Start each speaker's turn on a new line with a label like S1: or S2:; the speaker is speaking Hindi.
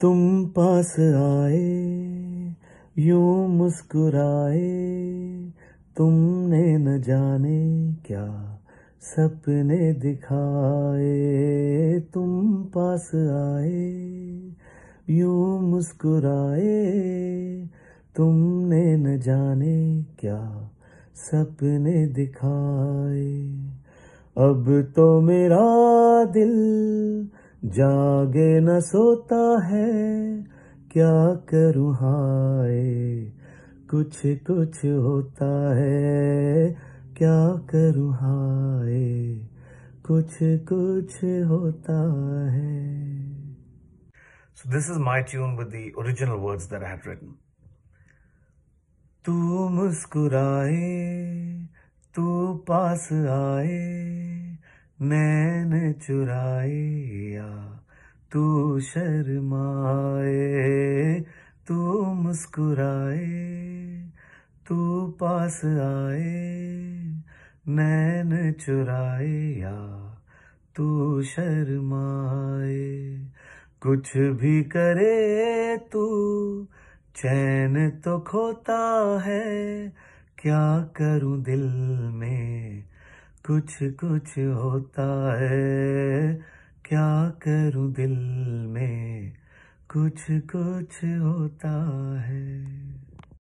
S1: तुम पास आए यूं मुस्कुराए तुमने न जाने क्या सपने दिखाए तुम पास आए यूं मुस्कुराए तुमने न जाने क्या सपने दिखाए अब तो मेरा दिल जागे न सोता है क्या करूँ हाय कुछ कुछ होता है क्या करूँ हाय कुछ कुछ होता है
S2: so this is my tune with the original words that I have written
S1: तू मुस्कुराए तू पास आए नैन चुराया तू शर्माए तू मुस्कुराए तू पास आए नैन चुराए या तू शर्माए कुछ भी करे तू चैन तो खोता है क्या करूं दिल में कुछ कुछ होता है क्या करूं दिल में कुछ कुछ होता है